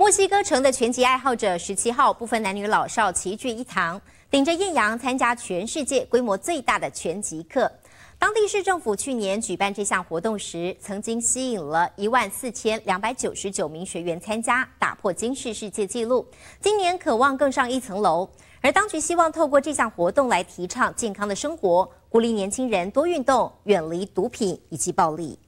墨西哥城的拳击爱好者十七号，不分男女老少，齐聚一堂，顶着艳阳参加全世界规模最大的拳击课。当地市政府去年举办这项活动时，曾经吸引了一万四千两百九十九名学员参加，打破今世世界纪录。今年渴望更上一层楼，而当局希望透过这项活动来提倡健康的生活，鼓励年轻人多运动，远离毒品以及暴力。